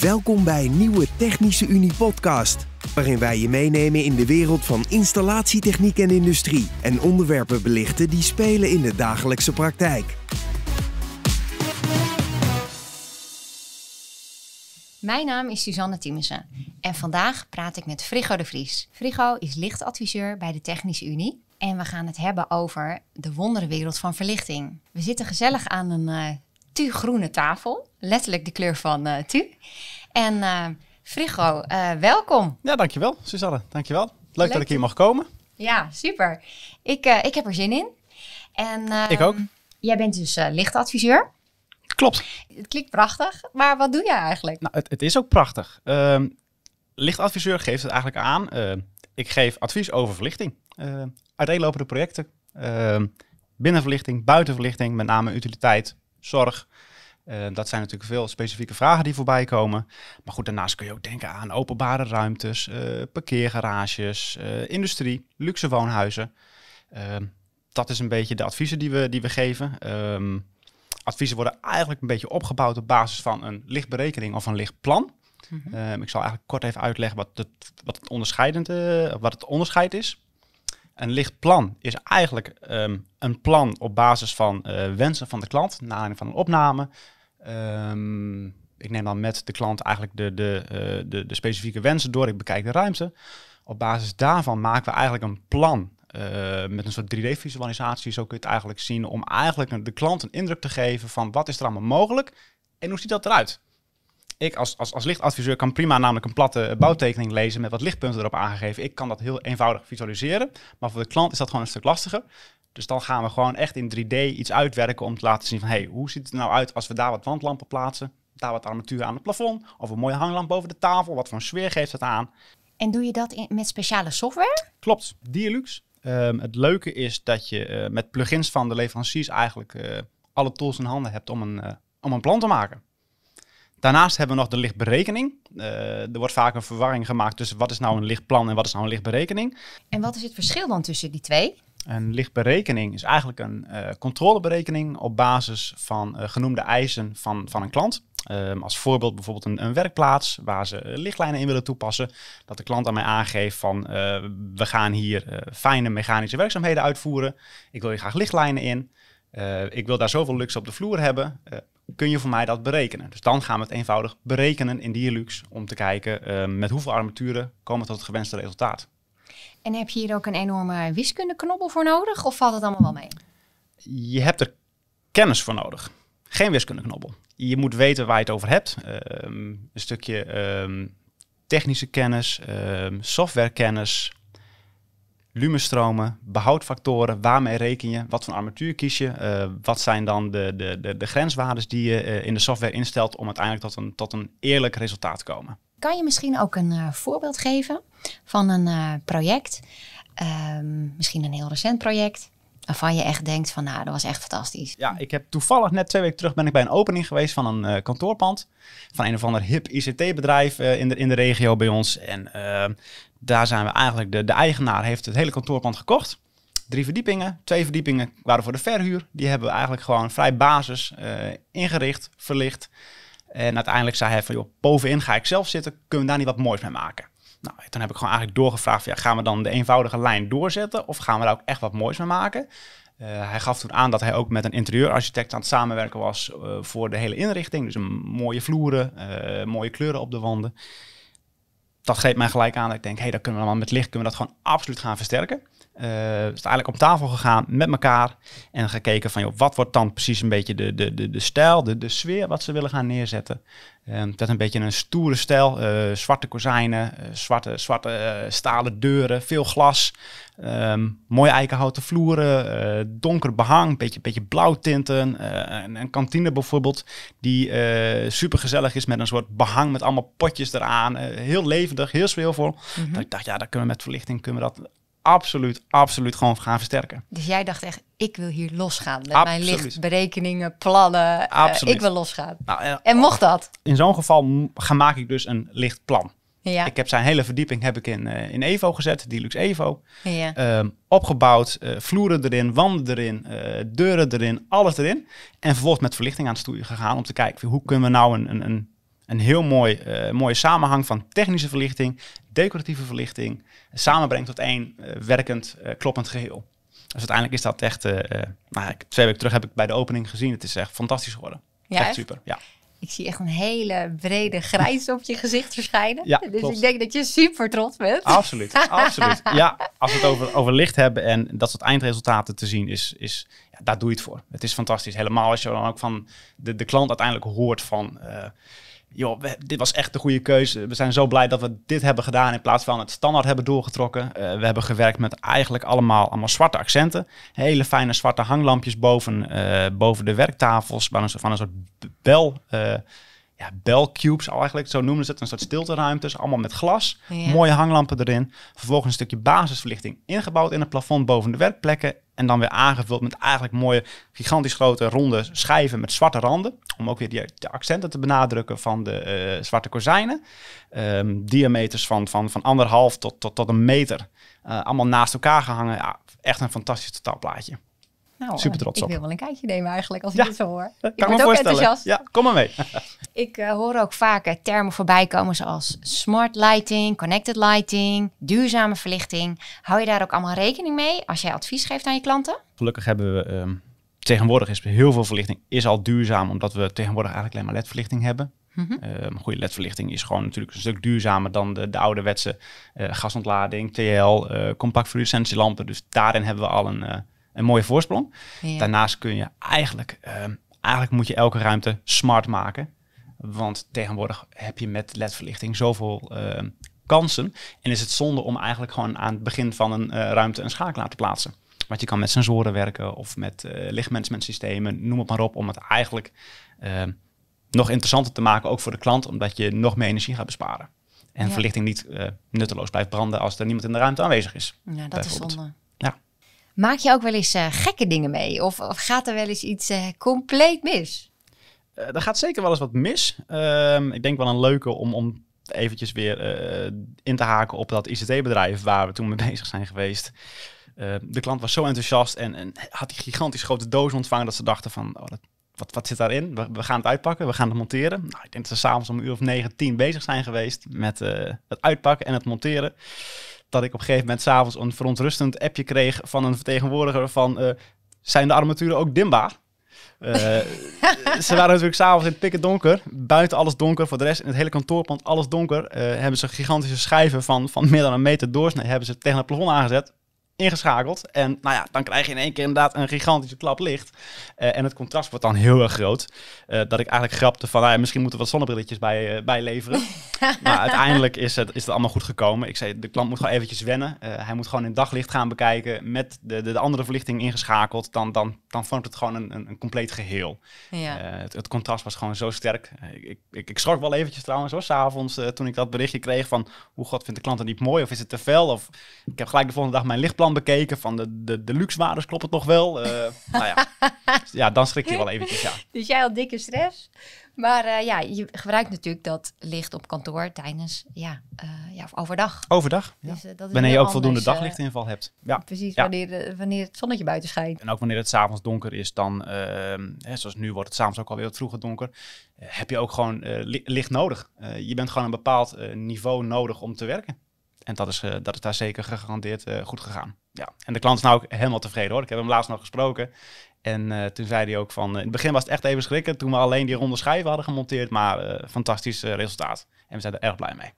Welkom bij een nieuwe Technische Unie podcast, waarin wij je meenemen in de wereld van installatietechniek en industrie en onderwerpen belichten die spelen in de dagelijkse praktijk. Mijn naam is Suzanne Thiemessen en vandaag praat ik met Frigo de Vries. Frigo is lichtadviseur bij de Technische Unie en we gaan het hebben over de wonderenwereld van verlichting. We zitten gezellig aan een eh, tu-groene tafel. Letterlijk de kleur van eh, tu. En uh, Frigo, uh, welkom. Ja, dankjewel Suzanne. Dankjewel. Leuk, Leuk dat ik hier mag komen. Ja, super. Ik, ik heb er zin in. En, ik ook. Jij bent dus lichtadviseur. Klopt. Het klinkt prachtig, maar wat doe jij eigenlijk? Nou, het, het is ook prachtig. Ehm, lichtadviseur geeft het eigenlijk aan. ik geef advies over verlichting. uiteenlopende projecten. Ehm, binnenverlichting, buitenverlichting, met name utiliteit, zorg. Eh, dat zijn natuurlijk veel specifieke vragen die voorbij komen. Maar goed, daarnaast kun je ook denken aan openbare ruimtes, eh, parkeergarages, eh, industrie, luxe woonhuizen. Ehm, dat is een beetje de adviezen die we, die we geven. Ehm, adviezen worden eigenlijk een beetje opgebouwd op basis van een lichtberekening of een lichtplan. Mm ik zal eigenlijk kort even uitleggen wat het, wat het, wat het onderscheid is. Een licht plan is eigenlijk ehm, een plan op basis van eh, wensen van de klant, na aanleiding van een opname. Ehm, ik neem dan met de klant eigenlijk de, de, eh, de, de, specifieke wensen door, ik bekijk de ruimte. Op basis daarvan maken we eigenlijk een plan eh, met een soort 3D-visualisatie, zo kun je het eigenlijk zien, om eigenlijk de klant een indruk te geven van wat is er allemaal mogelijk en hoe ziet dat eruit ik als, als, als lichtadviseur kan prima namelijk een platte bouwtekening lezen met wat lichtpunten erop aangegeven. Ik kan dat heel eenvoudig visualiseren. Maar voor de klant is dat gewoon een stuk lastiger. Dus dan gaan we gewoon echt in 3D iets uitwerken om te laten zien van... hey, hoe ziet het er nou uit als we daar wat wandlampen plaatsen? Daar wat armatuur aan het plafond? Of een mooie hanglamp boven de tafel? Wat voor een sfeer geeft dat aan? En doe je dat met speciale software? Klopt, Dialux. Ehm, het leuke is dat je eh, met plugins van de leveranciers eigenlijk eh, alle tools in handen hebt om een, eh, om een plan te maken. Daarnaast hebben we nog de lichtberekening. Eh, er wordt vaak een verwarring gemaakt tussen wat is nou een lichtplan en wat is nou een lichtberekening. En wat is het verschil dan tussen die twee? Een lichtberekening is eigenlijk een eh, controleberekening op basis van eh, genoemde eisen van, van een klant. Ehm, als voorbeeld bijvoorbeeld een, een, werkplaats waar ze lichtlijnen in willen toepassen. Dat de klant aan mij aangeeft van we gaan hier fijne mechanische werkzaamheden uitvoeren. Ik wil hier graag lichtlijnen in. ik wil daar zoveel luxe op de vloer hebben kun je voor mij dat berekenen? Dus dan gaan we het eenvoudig berekenen in Dialux om te kijken ehm, met hoeveel armaturen komen we tot het gewenste resultaat. En heb je hier ook een enorme wiskundeknobbel voor nodig of valt het allemaal wel mee? Je hebt er kennis voor nodig. Geen wiskundeknobbel. Je moet weten waar je het over hebt. Ehm, een stukje ehm, technische kennis, softwarekennis, lumenstromen, behoudfactoren, waarmee reken je, wat voor armatuur kies je, eh, wat zijn dan de, de, de, de grenswaardes die je eh, in de software instelt om uiteindelijk tot een, tot een eerlijk resultaat te komen. Kan je misschien ook een eh, voorbeeld geven van een project, ehm, misschien een heel recent project, waarvan je echt denkt van nou, dat was echt fantastisch. Ja, ik heb toevallig net twee weken terug ben ik bij een opening geweest van een kantoorpand van een of ander hip ICT-bedrijf in, de, in de regio bij ons. En uh, daar zijn we eigenlijk, de, de eigenaar heeft het hele kantoorpand gekocht. Drie verdiepingen, twee verdiepingen waren voor de verhuur. Die hebben we eigenlijk gewoon vrij basis eh, ingericht, verlicht. En uiteindelijk zei hij van, joh, bovenin ga ik zelf zitten, kunnen we daar niet wat moois mee maken? Nou, dan heb ik gewoon eigenlijk doorgevraagd, ja, gaan we dan de eenvoudige lijn doorzetten of gaan we daar ook echt wat moois mee maken? Eh, hij gaf toen aan dat hij ook met een interieurarchitect aan het samenwerken was eh, voor de hele inrichting. Dus een mooie vloeren, mooie kleuren op de wanden dat geeft mij gelijk aan dat ik denk, hé, hey, dat kunnen we allemaal met licht, kunnen we dat gewoon absoluut gaan versterken. Eh, is eigenlijk op tafel gegaan met elkaar en gekeken van joh, wat wordt dan precies een beetje de, de, de, de stijl, de, de sfeer wat ze willen gaan neerzetten. Eh, dat een beetje een stoere stijl, eh, zwarte kozijnen, zwarte, zwarte stalen deuren, veel glas, um, mooie eikenhouten vloeren, donker behang, een beetje, beetje blauwtinten. Een, een, kantine bijvoorbeeld die super gezellig is met een soort behang met allemaal potjes eraan. heel levendig, heel sfeervol. Mm ik dacht, ja, daar kunnen we met verlichting kunnen we dat absoluut, absoluut gewoon gaan versterken. Dus jij dacht echt, ik wil hier losgaan. Met mijn licht, berekeningen, plannen. Eh, absoluut. ik wil losgaan. Nou, en, en, mocht dat? In zo'n geval ga, maak ik dus een licht plan. Ja. Ik heb zijn hele verdieping heb ik in, eh, in Evo gezet, Deluxe Evo. Ja. Ehm, opgebouwd, eh, vloeren erin, wanden erin, deuren erin, alles erin. En vervolgens met verlichting aan het stoeien gegaan om te kijken hoe kunnen we nou een, een, een een heel mooi, eh, mooie samenhang van technische verlichting, decoratieve verlichting, samenbrengt tot één eh, werkend, eh, kloppend geheel. Dus uiteindelijk is dat echt, nou, twee weken terug heb ik bij de opening gezien, het is echt fantastisch geworden. Ja, echt, super, ja. Ik zie echt een hele brede grijs op je gezicht verschijnen. Ja, dus ik denk dat je super trots bent. Absoluut, absoluut. Ja, als we het over, over licht hebben en dat soort eindresultaten te zien is, is ja, daar doe je het voor. Het is fantastisch. Helemaal als je dan ook van de, de klant uiteindelijk hoort van joh, dit was echt de goede keuze. We zijn zo blij dat we dit hebben gedaan in plaats van het standaard hebben doorgetrokken. Eh, we hebben gewerkt met eigenlijk allemaal, allemaal zwarte accenten. Hele fijne zwarte hanglampjes boven, eh, boven de werktafels, van een soort bel... Eh, ja, belcubes eigenlijk, zo noemen ze het, een soort stilteruimtes, allemaal met glas, mooie hanglampen erin. Vervolgens een stukje basisverlichting ingebouwd in het plafond boven de werkplekken en dan weer aangevuld met eigenlijk mooie, gigantisch grote ronde schijven met zwarte randen, om ook weer die, de accenten te benadrukken van de eh, zwarte kozijnen. Ehm, diameters van, van, van anderhalf tot, tot, tot een meter, eh, allemaal naast elkaar gehangen. Ja, echt een fantastisch totaalplaatje. Nou, eh, Super trots op. Ik wil wel een kijkje nemen eigenlijk als ik dit zo hoor. ik word ook enthousiast. Ja, kom maar mee. ik eh, hoor ook vaker termen voorbij komen zoals smart lighting, connected lighting, duurzame verlichting. Hou je daar ook allemaal rekening mee als jij advies geeft aan je klanten? Gelukkig hebben we ehm, tegenwoordig is heel veel verlichting is al duurzaam, omdat we tegenwoordig eigenlijk alleen maar ledverlichting hebben. Mhm. Ehm, goede ledverlichting is gewoon natuurlijk een stuk duurzamer dan de, de ouderwetse eh, gasontlading, TL, uh, compact fluorescentielampen. Dus daarin hebben we al een een mooie voorsprong. Daarnaast kun je eigenlijk, ehm, eigenlijk moet je elke ruimte smart maken. Want tegenwoordig heb je met ledverlichting zoveel ehm, kansen. En is het zonde om eigenlijk gewoon aan het begin van een eh, ruimte een schakelaar te plaatsen. Want je kan met sensoren werken of met eh, lichtmanagement systemen, noem het maar op, om het eigenlijk ehm, nog interessanter te maken, ook voor de klant, omdat je nog meer energie gaat besparen. En verlichting niet eh, nutteloos blijft branden als er niemand in de ruimte aanwezig is. Ja, dat is zonde. Maak je ook wel eens eh, gekke dingen mee? Of, gaat er wel eens iets eh, compleet mis? Uh, er gaat zeker wel eens wat mis. Ehm, ik denk wel een leuke om, om eventjes weer in te haken op dat ICT-bedrijf waar we toen mee bezig zijn geweest. Ehm, de klant was zo enthousiast en, en, had die gigantisch grote doos ontvangen dat ze dachten van, oh, wat, wat zit daarin? We, we, gaan het uitpakken, we gaan het monteren. Nou, ik denk dat we s'avonds om een uur of negen, tien bezig zijn geweest met het uitpakken en het monteren dat ik op een gegeven moment s'avonds een verontrustend appje kreeg van een vertegenwoordiger van... Eh, zijn de armaturen ook dimbaar? Eh, ze waren natuurlijk s'avonds in het pikken donker. Buiten alles donker. Voor de rest in het hele kantoorpand alles donker. Eh, hebben ze gigantische schijven van, van meer dan een meter doorsnee. Hebben ze tegen het plafond aangezet ingeschakeld. En nou ja, dan krijg je in één keer inderdaad een gigantische klap licht. Eh, en het contrast wordt dan heel erg groot. Eh, dat ik eigenlijk grapte van, nou ja, misschien moeten we wat zonnebrilletjes bij, uh, eh, leveren. maar uiteindelijk is het, is het allemaal goed gekomen. Ik zei, de klant moet gewoon eventjes wennen. hij moet gewoon in daglicht gaan bekijken met de, de, andere verlichting ingeschakeld. Dan, dan, dan vormt het gewoon een, een, een compleet geheel. Ja. Het, het, contrast was gewoon zo sterk. ik, ik, ik schrok wel eventjes trouwens, hoor, s'avonds toen ik dat berichtje kreeg van, hoe god, vindt de klant het niet mooi of is het te fel? Of ik heb gelijk de volgende dag mijn lichtplan bekeken. Van de, de, de luxe waardes klopt het nog wel. Eh, nou ja. ja, dan schrik je wel eventjes. Ja. Dus jij had dikke stress. Maar eh, ja, je gebruikt natuurlijk dat licht op kantoor tijdens, ja, eh, ja of overdag. Overdag, ja. Dus, wanneer je ook anders, voldoende daglichtinval hebt. Ja. Precies, Wanneer, wanneer het zonnetje buiten schijnt. En ook wanneer het s'avonds donker is, dan, ehm, hè, zoals nu wordt het s'avonds ook alweer wat vroeger donker, heb je ook gewoon licht nodig. je bent gewoon een bepaald niveau nodig om te werken. En dat is, eh, dat is daar zeker gegarandeerd eh, goed gegaan. Ja. En de klant is nou ook helemaal tevreden hoor. Ik heb hem laatst nog gesproken. En eh, toen zei hij ook van, in het begin was het echt even schrikken toen we alleen die ronde schijven hadden gemonteerd. Maar fantastisch resultaat. En we zijn er erg blij mee.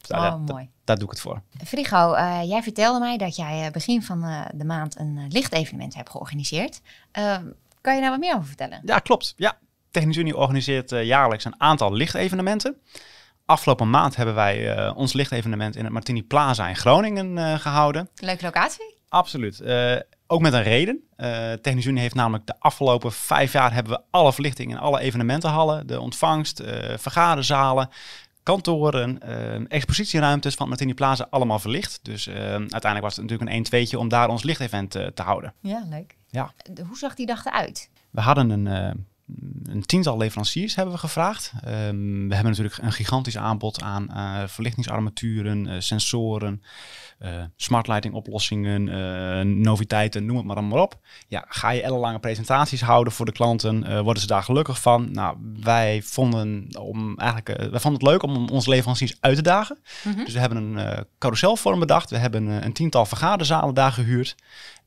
Dus oh, mooi. daar doe ik het voor. Frigo, jij vertelde mij dat jij begin van de maand een lichtevenement hebt georganiseerd. Ehm, kan je daar wat meer over vertellen? Ja, klopt. Ja. Technische Unie organiseert jaarlijks een aantal lichtevenementen afgelopen maand hebben wij eh, ons lichtevenement in het Martini Plaza in Groningen eh, gehouden. Leuke locatie. Absoluut. Eh, ook met een reden. Uh, Unie heeft namelijk de afgelopen vijf jaar hebben we alle verlichting in alle evenementenhallen, de ontvangst, vergaderzalen, kantoren, expositieruimtes van Martini Plaza allemaal verlicht. Dus uiteindelijk was het natuurlijk een 1-2'tje om daar ons lichtevent te houden. Ja, leuk. Ja. Hoe zag die dag eruit? We hadden een een tiental leveranciers hebben we gevraagd. Ehm, we hebben natuurlijk een gigantisch aanbod aan eh, verlichtingsarmaturen, eh, sensoren, uh, eh, smart lighting oplossingen, noviteiten, noem het maar maar op. Ja, ga je ellenlange presentaties houden voor de klanten? worden ze daar gelukkig van? Nou, wij vonden, om eigenlijk, wij vonden het leuk om onze leveranciers uit te dagen. Mhm. Dus we hebben een carouselvorm bedacht. We hebben een tiental vergaderzalen daar gehuurd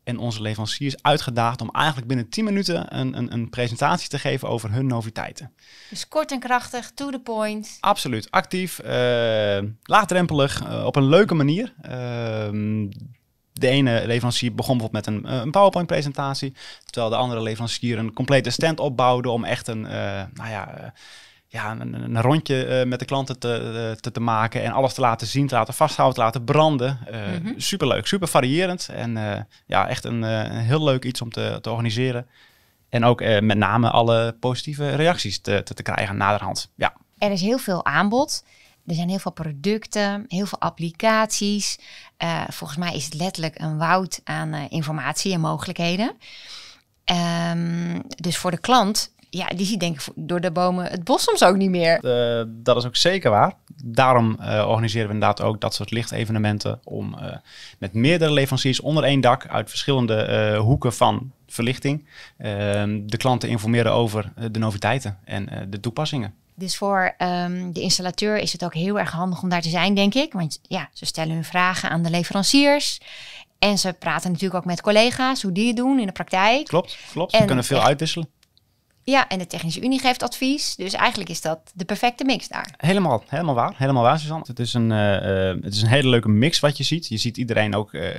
en onze leveranciers uitgedaagd om eigenlijk binnen 10 minuten een, een, een, presentatie te geven over hun noviteiten. Dus kort en krachtig, to the point. Absoluut, actief, eh, laagdrempelig, eh, op een leuke manier. Ehm, de ene leverancier begon bijvoorbeeld met een, eh, een PowerPoint-presentatie, terwijl de andere leverancier een complete stand opbouwde om echt een, nou ja ja, een, rondje eh, met de klanten te, te, te, maken en alles te laten zien, te laten vasthouden, te laten branden. Uh, mm Superleuk, super variërend en eh, ja, echt een, heel leuk iets om te, te organiseren. En ook met name alle positieve reacties te, te, te krijgen naderhand. Ja. Er is heel veel aanbod. Er zijn heel veel producten, heel veel applicaties. volgens mij is het letterlijk een woud aan informatie en mogelijkheden. Ehm, dus voor de klant ja, die ziet denk ik door de bomen het bos soms ook niet meer. Eh, dat is ook zeker waar. Daarom uh, organiseren we inderdaad ook dat soort lichtevenementen om eh, met meerdere leveranciers onder één dak uit verschillende hoeken van verlichting ehm, de klanten informeren over de noviteiten en de toepassingen. Dus voor ehm, de installateur is het ook heel erg handig om daar te zijn, denk ik. Want ja, ze stellen hun vragen aan de leveranciers. En ze praten natuurlijk ook met collega's hoe die het doen in de praktijk. Klopt, klopt. ze kunnen veel uitwisselen. Ja, en de Technische Unie geeft advies. Dus eigenlijk is dat de perfecte mix daar. Helemaal, helemaal waar. Helemaal waar, Suzanne. Het is een, eh, eh, het is een hele leuke mix wat je ziet. Je ziet iedereen ook uh,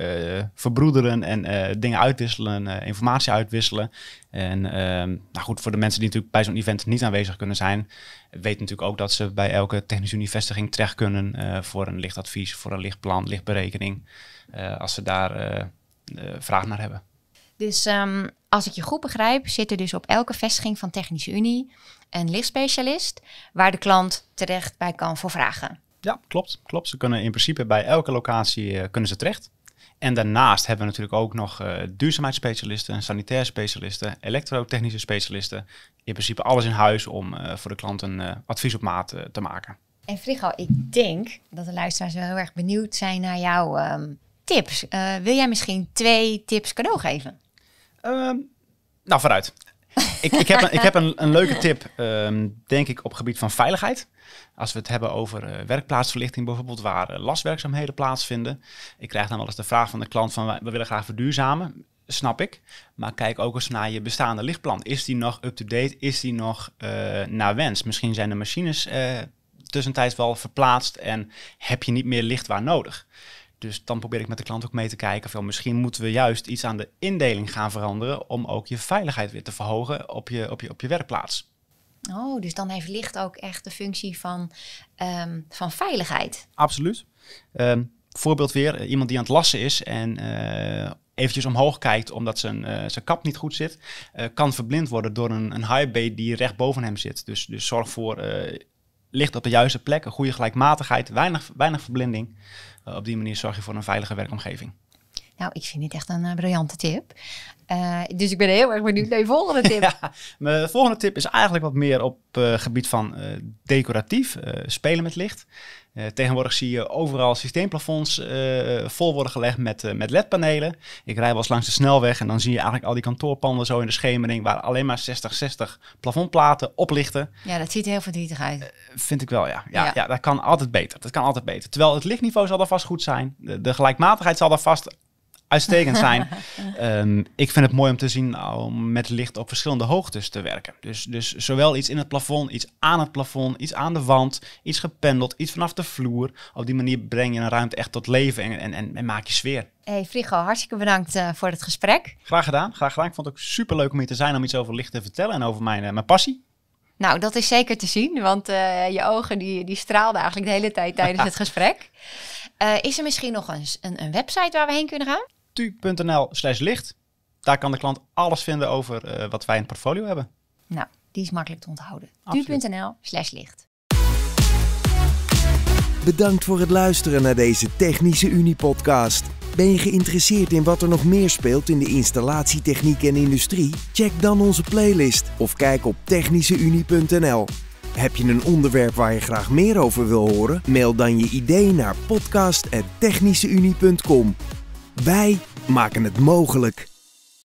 verbroederen en dingen uitwisselen, informatie uitwisselen. En ehm, nou goed, voor de mensen die natuurlijk bij zo'n event niet aanwezig kunnen zijn, weet natuurlijk ook dat ze bij elke Technische Unie vestiging terecht kunnen voor een lichtadvies, voor een lichtplan, lichtberekening. als ze daar vraag naar hebben. Dus ehm, als ik je goed begrijp, zit er dus op elke vestiging van Technische Unie een lichtspecialist waar de klant terecht bij kan voor vragen. Ja, klopt. klopt. Ze kunnen in principe bij elke locatie eh, kunnen ze terecht. En daarnaast hebben we natuurlijk ook nog uh, duurzaamheidsspecialisten, sanitair specialisten, elektrotechnische specialisten. In principe alles in huis om eh, voor de klant een advies op maat te maken. En Frigo, ik denk dat de luisteraars wel heel erg benieuwd zijn naar jouw ehm, tips. wil jij misschien twee tips cadeau geven? Ehm, nou, vooruit. ik, ik, heb, een, ik heb een, een leuke tip, ehm, denk ik, op gebied van veiligheid. Als we het hebben over eh, werkplaatsverlichting bijvoorbeeld, waar uh, lastwerkzaamheden plaatsvinden. Ik krijg dan wel eens de vraag van de klant van, we willen graag verduurzamen. Snap ik. Maar kijk ook eens naar je bestaande lichtplan. Is die nog up-to-date? Is die nog eh, naar wens? Misschien zijn de machines tussentijds wel verplaatst en heb je niet meer licht waar nodig. Dus dan probeer ik met de klant ook mee te kijken van misschien moeten we juist iets aan de indeling gaan veranderen om ook je veiligheid weer te verhogen op je, op je, op je werkplaats. Oh, dus dan heeft licht ook echt de functie van, ehm, van veiligheid. Absoluut. Ehm, voorbeeld weer, eh, iemand die aan het lassen is en uh, eventjes omhoog kijkt omdat zijn, eh, zijn kap niet goed zit, kan verblind worden door een, een high bay die recht boven hem zit. Dus, dus zorg voor licht op de juiste plek, een goede gelijkmatigheid, weinig, weinig verblinding. Eh, op die manier zorg je voor een veilige werkomgeving. Nou, ik vind dit echt een eh, briljante tip. Eh, dus ik ben heel erg benieuwd naar je volgende tip. Ja, mijn volgende tip is eigenlijk wat meer op eh, gebied van decoratief, spelen met licht. tegenwoordig zie je overal systeemplafonds vol worden gelegd met, met ledpanelen. Ik rij wel eens langs de snelweg en dan zie je eigenlijk al die kantoorpanden zo in de schemering... waar alleen maar 60-60 plafondplaten oplichten. Ja, dat ziet er heel verdrietig uit. vind ik wel, ja. Ja, ja. dat kan altijd beter. Dat kan altijd beter. Terwijl het lichtniveau zal er vast goed zijn. De, de gelijkmatigheid zal er vast uitstekend zijn. Ehm, ik vind het mooi om te zien om met licht op verschillende hoogtes te werken. Dus, dus zowel iets in het plafond, iets aan het plafond, iets aan de wand, iets gependeld, iets vanaf de vloer. Op die manier breng je een ruimte echt tot leven en, en, en, maak je sfeer. Hey Frigo, hartstikke bedankt eh, voor het gesprek. Graag gedaan, graag gedaan. Ik vond het ook super leuk om hier te zijn om iets over licht te vertellen en over mijn, eh, mijn passie. Nou, dat is zeker te zien, want eh, je ogen die, die straalden eigenlijk de hele tijd tijdens het gesprek. is er misschien nog eens een, een, website waar we heen kunnen gaan? tu.nl licht. Daar kan de klant alles vinden over eh, wat wij in het portfolio hebben. Nou, die is makkelijk te onthouden. tu.nl slash licht. Bedankt voor het luisteren naar deze Technische Unie podcast. Ben je geïnteresseerd in wat er nog meer speelt in de installatietechniek en industrie? Check dan onze playlist of kijk op technischeunie.nl. Heb je een onderwerp waar je graag meer over wil horen? Mail dan je idee naar podcast@technischeunie.com. Wij maken het mogelijk.